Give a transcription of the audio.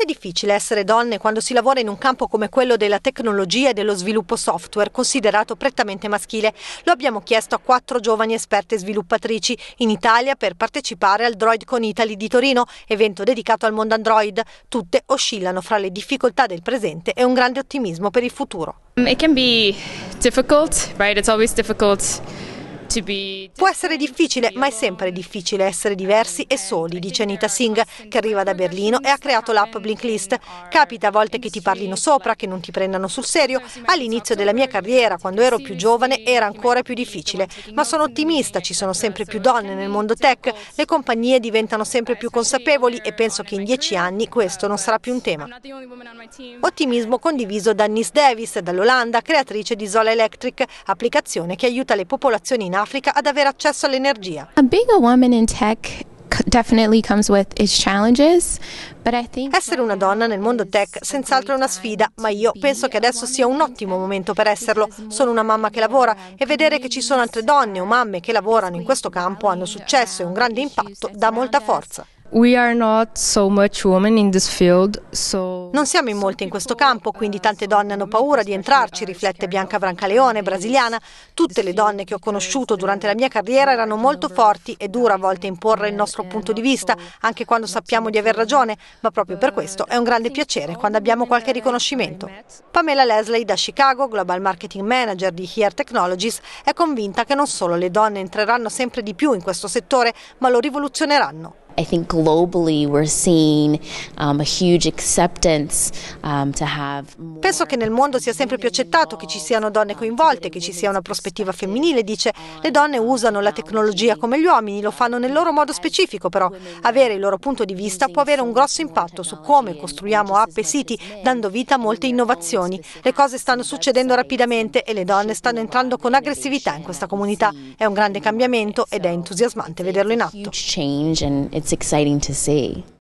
quanto è difficile essere donne quando si lavora in un campo come quello della tecnologia e dello sviluppo software, considerato prettamente maschile. Lo abbiamo chiesto a quattro giovani esperte sviluppatrici in Italia per partecipare al Droid con Italy di Torino, evento dedicato al mondo Android. Tutte oscillano fra le difficoltà del presente e un grande ottimismo per il futuro. Um, it can be difficult, right? It's always difficult. Può essere difficile, ma è sempre difficile essere diversi e soli, dice Anita Singh, che arriva da Berlino e ha creato l'app Blinklist. Capita a volte che ti parlino sopra, che non ti prendano sul serio. All'inizio della mia carriera, quando ero più giovane, era ancora più difficile. Ma sono ottimista, ci sono sempre più donne nel mondo tech, le compagnie diventano sempre più consapevoli e penso che in dieci anni questo non sarà più un tema. Ottimismo condiviso da Nis Davis, dall'Olanda, creatrice di Zola Electric, applicazione che aiuta le popolazioni in Africa ad avere accesso all'energia. Being a woman in tech essere una donna nel mondo tech senz'altro è una sfida, ma io penso che adesso sia un ottimo momento per esserlo. Sono una mamma che lavora e vedere che ci sono altre donne o mamme che lavorano in questo campo hanno successo e un grande impatto dà molta forza. Non siamo in molti in questo campo, quindi tante donne hanno paura di entrarci, riflette Bianca Brancaleone, brasiliana. Tutte le donne che ho conosciuto durante la mia carriera erano molto forti e dura a volte imporre il nostro punto di vista, anche quando sappiamo di aver ragione, ma proprio per questo è un grande piacere quando abbiamo qualche riconoscimento. Pamela Leslie da Chicago, Global Marketing Manager di Here Technologies, è convinta che non solo le donne entreranno sempre di più in questo settore, ma lo rivoluzioneranno. I think globally we're seeing um, a huge acceptance um, to have Penso che nel mondo sia sempre più accettato che ci siano donne coinvolte, che ci sia una prospettiva femminile, dice. Le donne usano la tecnologia come gli uomini, lo fanno nel loro modo specifico, però avere il loro punto di vista può avere un grosso impatto su come costruiamo app e siti, dando vita a molte innovazioni. Le cose stanno succedendo rapidamente e le donne stanno entrando con aggressività in questa comunità. È un grande cambiamento ed è entusiasmante vederlo in atto. it's exciting to see.